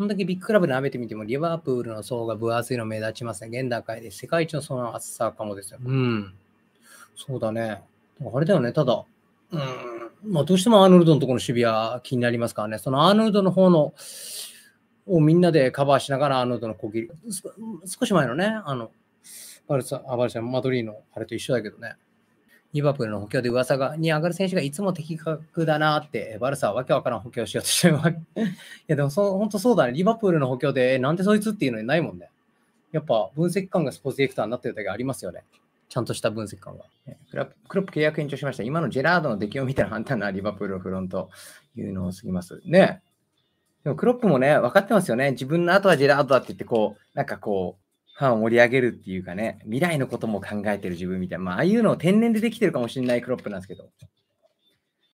こんだけビッグクラブで舐めてみても、リバープールの層が分厚いの目立ちますね。現段階で世界一の層の厚さかもですよ。うん。そうだね。あれだよね、ただ。うん。まあ、どうしてもアーノルドのところの守備は気になりますからね。そのアーノルドの方の、をみんなでカバーしながら、アーノルドの小切り。少し前のね、あの、バルサ、あ、バルサ、マドリーのあれと一緒だけどね。リバプールの補強で噂がに上がる選手がいつも的確だなって、バルサはわけわからん補強しようとしてるわけ。いや、でもそ、本当そうだね。リバプールの補強で、なんでそいつっていうのにないもんね。やっぱ、分析官がスポーツディレクターになってるだけありますよね。ちゃんとした分析官が。クラクロップ契約延長しました。今のジェラードの出来を見たら簡単なリバプールフロントいうのを過ぎます。ねでもクロップもね、分かってますよね。自分の後はジェラードだって言って、こう、なんかこう、ファンを盛り上げるっていうかね、未来のことも考えてる自分みたいな、まあ、ああいうのを天然でできてるかもしれないクロップなんですけど。